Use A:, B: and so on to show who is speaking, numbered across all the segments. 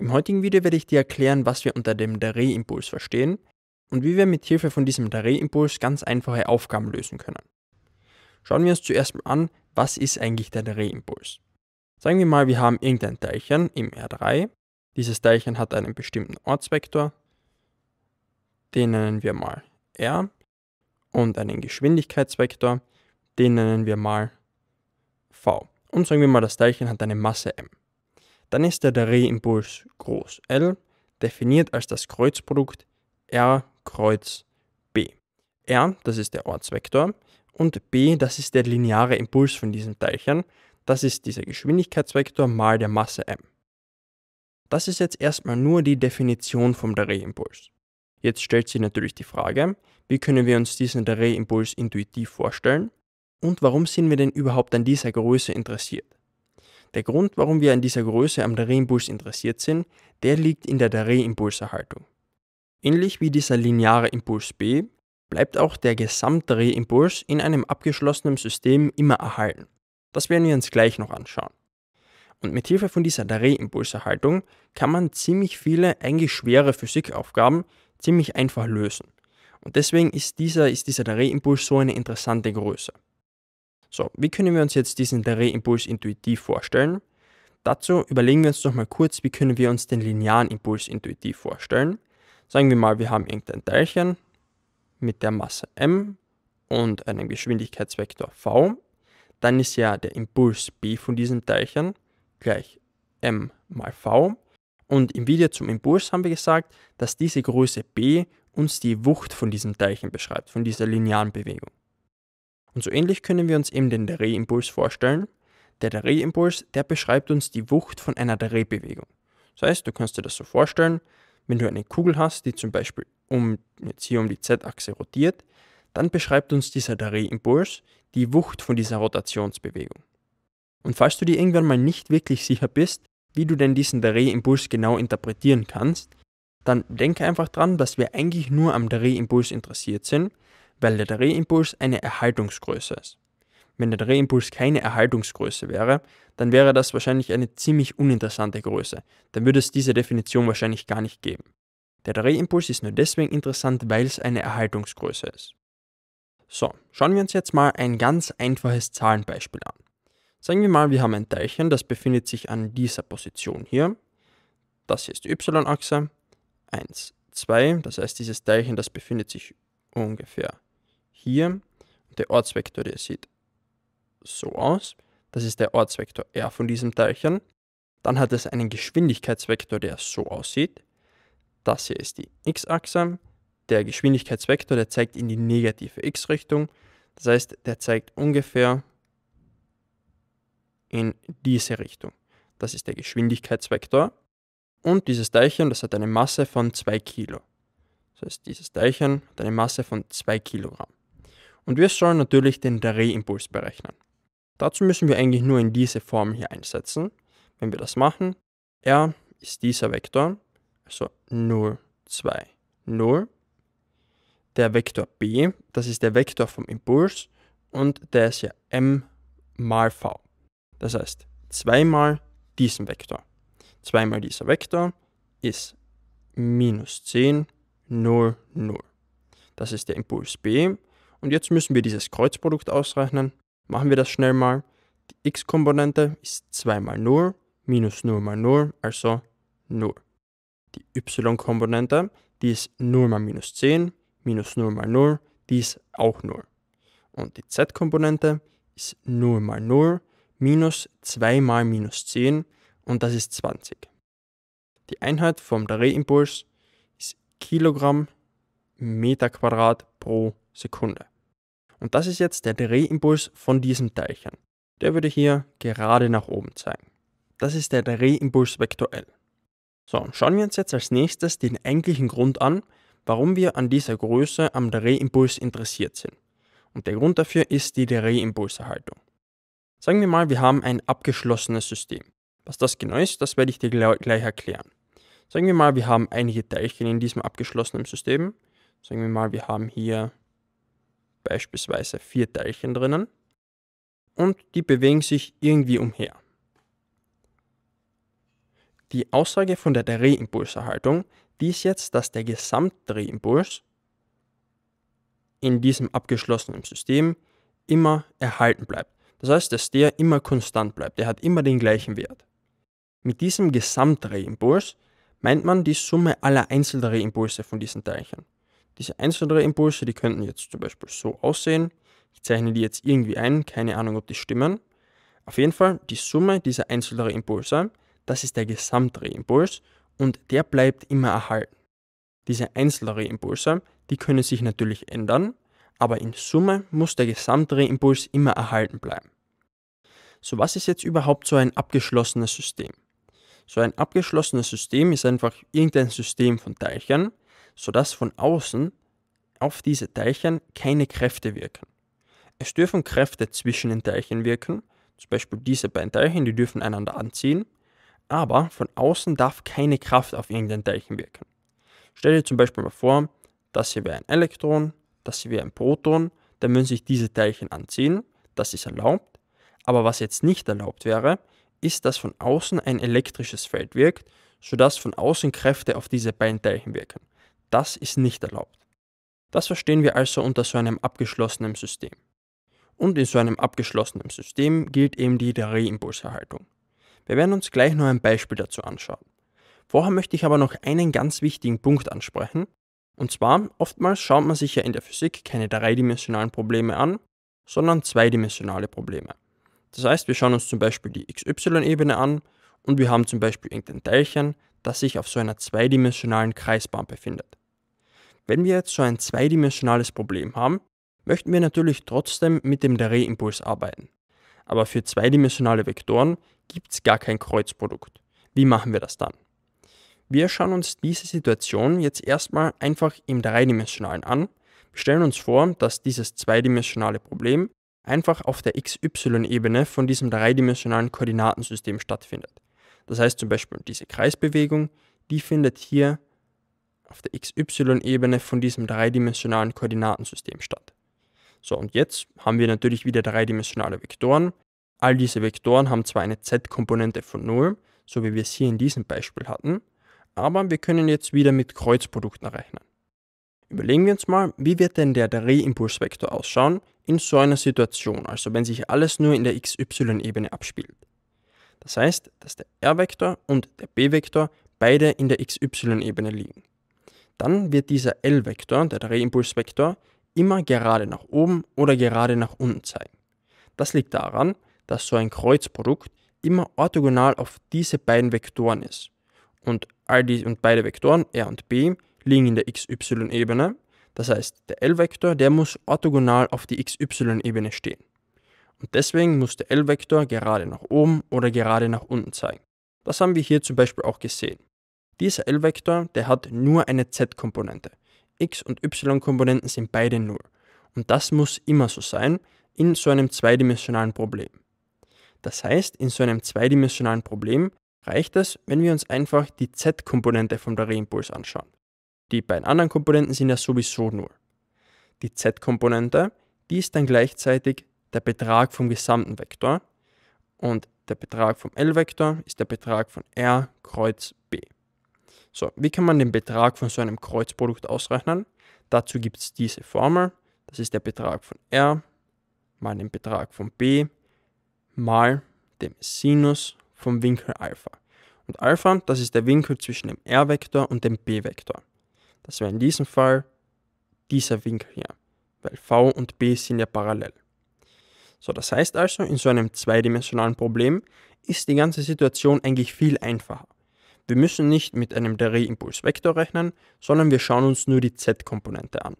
A: Im heutigen Video werde ich dir erklären, was wir unter dem Drehimpuls verstehen und wie wir mit Hilfe von diesem Drehimpuls ganz einfache Aufgaben lösen können. Schauen wir uns zuerst mal an, was ist eigentlich der Drehimpuls? Sagen wir mal, wir haben irgendein Teilchen im R3. Dieses Teilchen hat einen bestimmten Ortsvektor, den nennen wir mal R, und einen Geschwindigkeitsvektor, den nennen wir mal V. Und sagen wir mal, das Teilchen hat eine Masse m dann ist der Drehimpuls groß L definiert als das Kreuzprodukt R Kreuz B. R, das ist der Ortsvektor, und B, das ist der lineare Impuls von diesen Teilchen, das ist dieser Geschwindigkeitsvektor mal der Masse m. Das ist jetzt erstmal nur die Definition vom Drehimpuls. Jetzt stellt sich natürlich die Frage, wie können wir uns diesen Drehimpuls intuitiv vorstellen und warum sind wir denn überhaupt an dieser Größe interessiert? Der Grund, warum wir an dieser Größe am Drehimpuls interessiert sind, der liegt in der Drehimpulserhaltung. Ähnlich wie dieser lineare Impuls B bleibt auch der Gesamtdrehimpuls in einem abgeschlossenen System immer erhalten. Das werden wir uns gleich noch anschauen. Und mit Hilfe von dieser Drehimpulserhaltung kann man ziemlich viele eigentlich schwere Physikaufgaben ziemlich einfach lösen. Und deswegen ist dieser, ist dieser Drehimpuls so eine interessante Größe. So, wie können wir uns jetzt diesen Drehimpuls intuitiv vorstellen? Dazu überlegen wir uns doch mal kurz, wie können wir uns den linearen Impuls intuitiv vorstellen. Sagen wir mal, wir haben irgendein Teilchen mit der Masse m und einem Geschwindigkeitsvektor v. Dann ist ja der Impuls b von diesem Teilchen gleich m mal v. Und im Video zum Impuls haben wir gesagt, dass diese Größe b uns die Wucht von diesem Teilchen beschreibt, von dieser linearen Bewegung. Und so ähnlich können wir uns eben den Drehimpuls vorstellen. Der Drehimpuls, der beschreibt uns die Wucht von einer Drehbewegung. Das heißt, du kannst dir das so vorstellen, wenn du eine Kugel hast, die zum Beispiel um, jetzt hier um die Z-Achse rotiert, dann beschreibt uns dieser Drehimpuls die Wucht von dieser Rotationsbewegung. Und falls du dir irgendwann mal nicht wirklich sicher bist, wie du denn diesen Drehimpuls genau interpretieren kannst, dann denke einfach dran, dass wir eigentlich nur am Drehimpuls interessiert sind weil der Drehimpuls eine Erhaltungsgröße ist. Wenn der Drehimpuls keine Erhaltungsgröße wäre, dann wäre das wahrscheinlich eine ziemlich uninteressante Größe, dann würde es diese Definition wahrscheinlich gar nicht geben. Der Drehimpuls ist nur deswegen interessant, weil es eine Erhaltungsgröße ist. So, schauen wir uns jetzt mal ein ganz einfaches Zahlenbeispiel an. Sagen wir mal, wir haben ein Teilchen, das befindet sich an dieser Position hier. Das hier ist die y-Achse, 1, 2, das heißt dieses Teilchen, das befindet sich ungefähr hier der Ortsvektor, der sieht so aus. Das ist der Ortsvektor r von diesem Teilchen. Dann hat es einen Geschwindigkeitsvektor, der so aussieht. Das hier ist die x-Achse. Der Geschwindigkeitsvektor, der zeigt in die negative x-Richtung. Das heißt, der zeigt ungefähr in diese Richtung. Das ist der Geschwindigkeitsvektor. Und dieses Teilchen, das hat eine Masse von 2 Kilo. Das heißt, dieses Teilchen hat eine Masse von 2 Kilogramm. Und wir sollen natürlich den Drehimpuls berechnen. Dazu müssen wir eigentlich nur in diese Formel hier einsetzen. Wenn wir das machen, r ist dieser Vektor, also 0, 2, 0. Der Vektor b, das ist der Vektor vom Impuls und der ist ja m mal v. Das heißt, zweimal diesen Vektor. Zweimal dieser Vektor ist minus 10, 0, 0. Das ist der Impuls b und jetzt müssen wir dieses Kreuzprodukt ausrechnen. Machen wir das schnell mal. Die x-Komponente ist 2 mal 0 minus 0 mal 0, also 0. Die y-Komponente, die ist 0 mal minus 10 minus 0 mal 0, die ist auch 0. Und die z-Komponente ist 0 mal 0 minus 2 mal minus 10 und das ist 20. Die Einheit vom Drehimpuls ist Kilogramm Meter Quadrat pro Sekunde. Und das ist jetzt der Drehimpuls von diesem Teilchen. Der würde hier gerade nach oben zeigen. Das ist der Drehimpuls vektorell. So, schauen wir uns jetzt als nächstes den eigentlichen Grund an, warum wir an dieser Größe am Drehimpuls interessiert sind. Und der Grund dafür ist die Drehimpulserhaltung. Sagen wir mal, wir haben ein abgeschlossenes System. Was das genau ist, das werde ich dir gleich erklären. Sagen wir mal, wir haben einige Teilchen in diesem abgeschlossenen System. Sagen wir mal, wir haben hier beispielsweise vier Teilchen drinnen und die bewegen sich irgendwie umher. Die Aussage von der Drehimpulserhaltung, die ist jetzt, dass der Gesamtdrehimpuls in diesem abgeschlossenen System immer erhalten bleibt. Das heißt, dass der immer konstant bleibt, der hat immer den gleichen Wert. Mit diesem Gesamtdrehimpuls meint man die Summe aller Einzeldrehimpulse von diesen Teilchen. Diese einzelnen Impulse, die könnten jetzt zum Beispiel so aussehen. Ich zeichne die jetzt irgendwie ein, keine Ahnung, ob die stimmen. Auf jeden Fall, die Summe dieser einzelnen Impulse, das ist der Gesamtdrehimpuls und der bleibt immer erhalten. Diese einzelnen Impulse, die können sich natürlich ändern, aber in Summe muss der Gesamtdrehimpuls immer erhalten bleiben. So was ist jetzt überhaupt so ein abgeschlossenes System? So ein abgeschlossenes System ist einfach irgendein System von Teilchen, sodass von außen auf diese Teilchen keine Kräfte wirken. Es dürfen Kräfte zwischen den Teilchen wirken, zum Beispiel diese beiden Teilchen, die dürfen einander anziehen, aber von außen darf keine Kraft auf irgendein Teilchen wirken. Stell dir zum Beispiel mal vor, das hier wäre ein Elektron, das hier wäre ein Proton, dann würden sich diese Teilchen anziehen, das ist erlaubt, aber was jetzt nicht erlaubt wäre, ist, dass von außen ein elektrisches Feld wirkt, sodass von außen Kräfte auf diese beiden Teilchen wirken. Das ist nicht erlaubt. Das verstehen wir also unter so einem abgeschlossenen System. Und in so einem abgeschlossenen System gilt eben die Reimpulserhaltung. Wir werden uns gleich noch ein Beispiel dazu anschauen. Vorher möchte ich aber noch einen ganz wichtigen Punkt ansprechen. Und zwar, oftmals schaut man sich ja in der Physik keine dreidimensionalen Probleme an, sondern zweidimensionale Probleme. Das heißt, wir schauen uns zum Beispiel die XY-Ebene an und wir haben zum Beispiel irgendein Teilchen, das sich auf so einer zweidimensionalen Kreisbahn befindet. Wenn wir jetzt so ein zweidimensionales Problem haben, möchten wir natürlich trotzdem mit dem Drehimpuls arbeiten. Aber für zweidimensionale Vektoren gibt es gar kein Kreuzprodukt. Wie machen wir das dann? Wir schauen uns diese Situation jetzt erstmal einfach im Dreidimensionalen an. Wir stellen uns vor, dass dieses zweidimensionale Problem einfach auf der XY-Ebene von diesem dreidimensionalen Koordinatensystem stattfindet. Das heißt zum Beispiel diese Kreisbewegung, die findet hier auf der XY-Ebene von diesem dreidimensionalen Koordinatensystem statt. So, und jetzt haben wir natürlich wieder dreidimensionale Vektoren. All diese Vektoren haben zwar eine z-Komponente von 0, so wie wir es hier in diesem Beispiel hatten, aber wir können jetzt wieder mit Kreuzprodukten rechnen. Überlegen wir uns mal, wie wird denn der Drehimpulsvektor ausschauen in so einer Situation, also wenn sich alles nur in der xy-Ebene abspielt. Das heißt, dass der r-Vektor und der b-Vektor beide in der xy-Ebene liegen dann wird dieser L-Vektor, der Drehimpulsvektor, immer gerade nach oben oder gerade nach unten zeigen. Das liegt daran, dass so ein Kreuzprodukt immer orthogonal auf diese beiden Vektoren ist. Und, all die, und beide Vektoren, R und B, liegen in der XY-Ebene. Das heißt, der L-Vektor, der muss orthogonal auf die XY-Ebene stehen. Und deswegen muss der L-Vektor gerade nach oben oder gerade nach unten zeigen. Das haben wir hier zum Beispiel auch gesehen. Dieser L-Vektor, der hat nur eine Z-Komponente. X- und Y-Komponenten sind beide null. Und das muss immer so sein in so einem zweidimensionalen Problem. Das heißt, in so einem zweidimensionalen Problem reicht es, wenn wir uns einfach die Z-Komponente vom Drehimpuls anschauen. Die beiden anderen Komponenten sind ja sowieso null. Die Z-Komponente, die ist dann gleichzeitig der Betrag vom gesamten Vektor und der Betrag vom L-Vektor ist der Betrag von R kreuz so, wie kann man den Betrag von so einem Kreuzprodukt ausrechnen? Dazu gibt es diese Formel. Das ist der Betrag von R mal den Betrag von B mal dem Sinus vom Winkel Alpha. Und Alpha, das ist der Winkel zwischen dem R-Vektor und dem B-Vektor. Das wäre in diesem Fall dieser Winkel hier, weil V und B sind ja parallel. So, das heißt also, in so einem zweidimensionalen Problem ist die ganze Situation eigentlich viel einfacher. Wir müssen nicht mit einem Drehimpulsvektor rechnen, sondern wir schauen uns nur die z-Komponente an.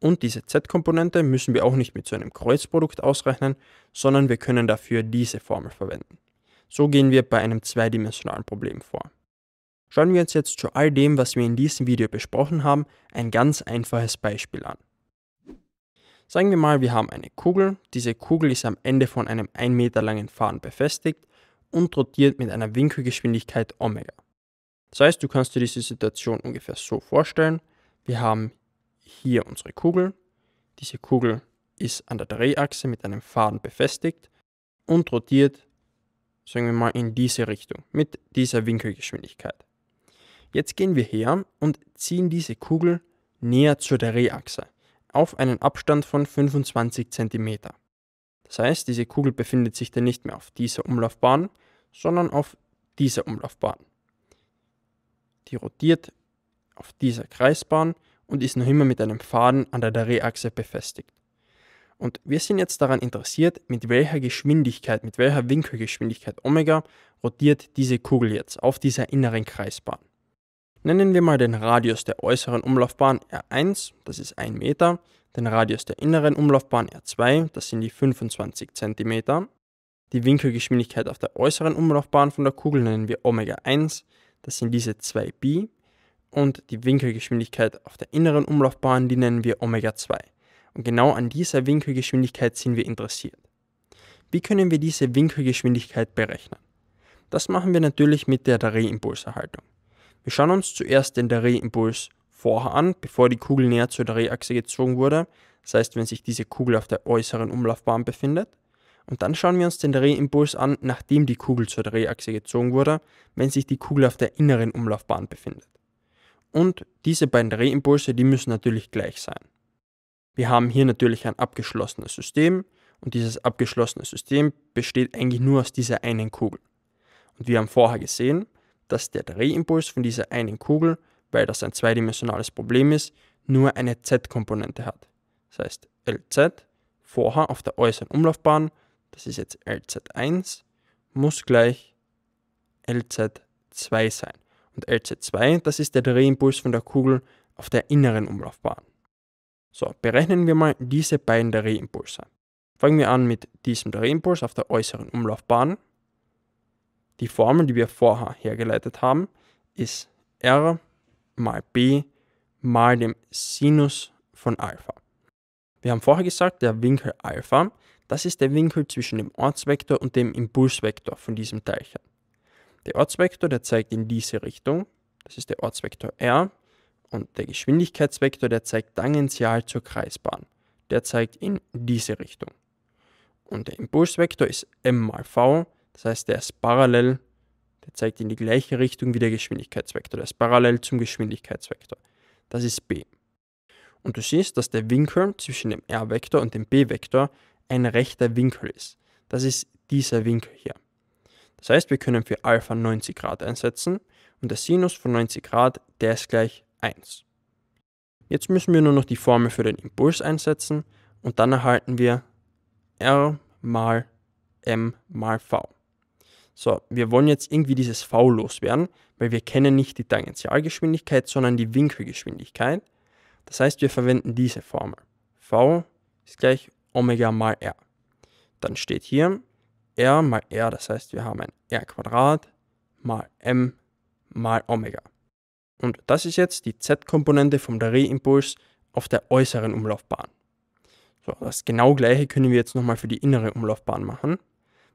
A: Und diese z-Komponente müssen wir auch nicht mit so einem Kreuzprodukt ausrechnen, sondern wir können dafür diese Formel verwenden. So gehen wir bei einem zweidimensionalen Problem vor. Schauen wir uns jetzt zu all dem, was wir in diesem Video besprochen haben, ein ganz einfaches Beispiel an. Sagen wir mal, wir haben eine Kugel, diese Kugel ist am Ende von einem 1 Meter langen Faden befestigt und rotiert mit einer Winkelgeschwindigkeit Omega. Das heißt, du kannst dir diese Situation ungefähr so vorstellen. Wir haben hier unsere Kugel. Diese Kugel ist an der Drehachse mit einem Faden befestigt und rotiert, sagen wir mal, in diese Richtung mit dieser Winkelgeschwindigkeit. Jetzt gehen wir her und ziehen diese Kugel näher zur Drehachse auf einen Abstand von 25 cm. Das heißt, diese Kugel befindet sich dann nicht mehr auf dieser Umlaufbahn, sondern auf dieser Umlaufbahn. Die rotiert auf dieser Kreisbahn und ist noch immer mit einem Faden an der Drehachse befestigt. Und wir sind jetzt daran interessiert, mit welcher Geschwindigkeit, mit welcher Winkelgeschwindigkeit Omega rotiert diese Kugel jetzt auf dieser inneren Kreisbahn. Nennen wir mal den Radius der äußeren Umlaufbahn R1, das ist 1 Meter, den Radius der inneren Umlaufbahn R2, das sind die 25 cm. Die Winkelgeschwindigkeit auf der äußeren Umlaufbahn von der Kugel nennen wir Omega 1, das sind diese 2 Bi und die Winkelgeschwindigkeit auf der inneren Umlaufbahn, die nennen wir Omega 2. Und genau an dieser Winkelgeschwindigkeit sind wir interessiert. Wie können wir diese Winkelgeschwindigkeit berechnen? Das machen wir natürlich mit der Drehimpulserhaltung. Wir schauen uns zuerst den Drehimpuls vorher an, bevor die Kugel näher zur Drehachse gezogen wurde, das heißt, wenn sich diese Kugel auf der äußeren Umlaufbahn befindet. Und dann schauen wir uns den Drehimpuls an, nachdem die Kugel zur Drehachse gezogen wurde, wenn sich die Kugel auf der inneren Umlaufbahn befindet. Und diese beiden Drehimpulse, die müssen natürlich gleich sein. Wir haben hier natürlich ein abgeschlossenes System und dieses abgeschlossene System besteht eigentlich nur aus dieser einen Kugel. Und wir haben vorher gesehen, dass der Drehimpuls von dieser einen Kugel, weil das ein zweidimensionales Problem ist, nur eine z-Komponente hat. Das heißt, Lz vorher auf der äußeren Umlaufbahn das ist jetzt LZ1, muss gleich LZ2 sein. Und LZ2, das ist der Drehimpuls von der Kugel auf der inneren Umlaufbahn. So, berechnen wir mal diese beiden Drehimpulse. Fangen wir an mit diesem Drehimpuls auf der äußeren Umlaufbahn. Die Formel, die wir vorher hergeleitet haben, ist R mal B mal dem Sinus von Alpha. Wir haben vorher gesagt, der Winkel Alpha das ist der Winkel zwischen dem Ortsvektor und dem Impulsvektor von diesem Teilchen. Der Ortsvektor, der zeigt in diese Richtung, das ist der Ortsvektor r, und der Geschwindigkeitsvektor, der zeigt tangential zur Kreisbahn, der zeigt in diese Richtung. Und der Impulsvektor ist m mal v, das heißt, der ist parallel, der zeigt in die gleiche Richtung wie der Geschwindigkeitsvektor, der ist parallel zum Geschwindigkeitsvektor. Das ist b. Und du siehst, dass der Winkel zwischen dem r-Vektor und dem b-Vektor ein rechter Winkel ist. Das ist dieser Winkel hier. Das heißt, wir können für Alpha 90 Grad einsetzen und der Sinus von 90 Grad, der ist gleich 1. Jetzt müssen wir nur noch die Formel für den Impuls einsetzen und dann erhalten wir R mal M mal V. So, wir wollen jetzt irgendwie dieses V loswerden, weil wir kennen nicht die Tangentialgeschwindigkeit, sondern die Winkelgeschwindigkeit. Das heißt, wir verwenden diese Formel. V ist gleich Omega mal r. Dann steht hier r mal r, das heißt wir haben ein r Quadrat mal m mal Omega. Und das ist jetzt die z-Komponente vom Drehimpuls auf der äußeren Umlaufbahn. So, das genau gleiche können wir jetzt nochmal für die innere Umlaufbahn machen.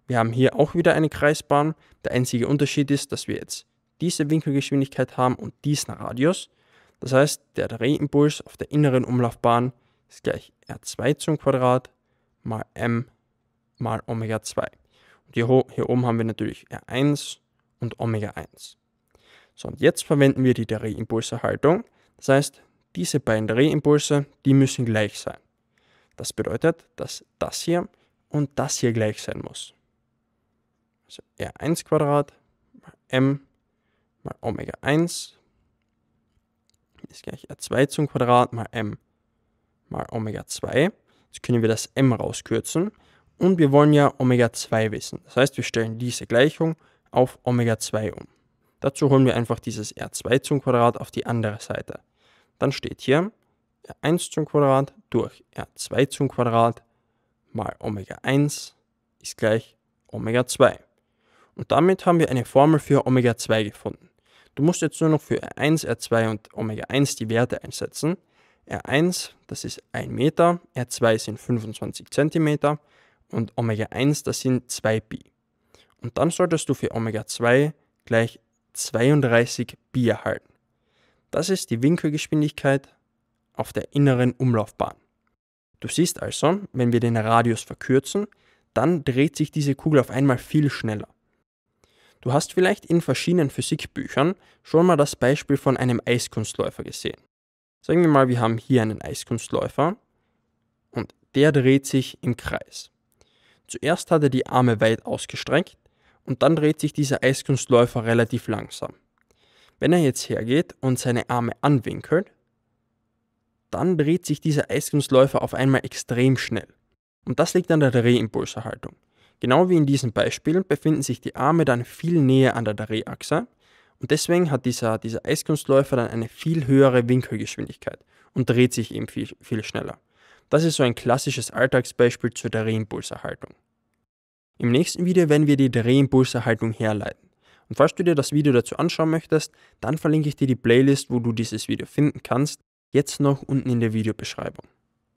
A: Wir haben hier auch wieder eine Kreisbahn. Der einzige Unterschied ist, dass wir jetzt diese Winkelgeschwindigkeit haben und diesen Radius. Das heißt, der Drehimpuls auf der inneren Umlaufbahn ist gleich R2 zum Quadrat mal m mal Omega 2. Und hier, hier oben haben wir natürlich R1 und Omega 1. So, und jetzt verwenden wir die drehimpuls Das heißt, diese beiden Drehimpulse, die müssen gleich sein. Das bedeutet, dass das hier und das hier gleich sein muss. Also R1 Quadrat mal m mal Omega 1 ist gleich R2 zum Quadrat mal m mal Omega-2. Jetzt können wir das m rauskürzen. Und wir wollen ja Omega-2 wissen. Das heißt, wir stellen diese Gleichung auf Omega-2 um. Dazu holen wir einfach dieses R2 zum Quadrat auf die andere Seite. Dann steht hier R1 zum Quadrat durch R2 zum Quadrat mal Omega 1 ist gleich Omega 2. Und damit haben wir eine Formel für Omega 2 gefunden. Du musst jetzt nur noch für R1, R2 und Omega 1 die Werte einsetzen. R1, das ist 1 Meter, R2 sind 25 cm und Omega 1, das sind 2 Pi. Und dann solltest du für Omega 2 gleich 32 Pi erhalten. Das ist die Winkelgeschwindigkeit auf der inneren Umlaufbahn. Du siehst also, wenn wir den Radius verkürzen, dann dreht sich diese Kugel auf einmal viel schneller. Du hast vielleicht in verschiedenen Physikbüchern schon mal das Beispiel von einem Eiskunstläufer gesehen. Sagen wir mal, wir haben hier einen Eiskunstläufer und der dreht sich im Kreis. Zuerst hat er die Arme weit ausgestreckt und dann dreht sich dieser Eiskunstläufer relativ langsam. Wenn er jetzt hergeht und seine Arme anwinkelt, dann dreht sich dieser Eiskunstläufer auf einmal extrem schnell. Und das liegt an der Drehimpulserhaltung. Genau wie in diesem Beispiel befinden sich die Arme dann viel näher an der Drehachse und deswegen hat dieser, dieser Eiskunstläufer dann eine viel höhere Winkelgeschwindigkeit und dreht sich eben viel, viel schneller. Das ist so ein klassisches Alltagsbeispiel zur Drehimpulserhaltung. Im nächsten Video werden wir die Drehimpulserhaltung herleiten. Und falls du dir das Video dazu anschauen möchtest, dann verlinke ich dir die Playlist, wo du dieses Video finden kannst, jetzt noch unten in der Videobeschreibung.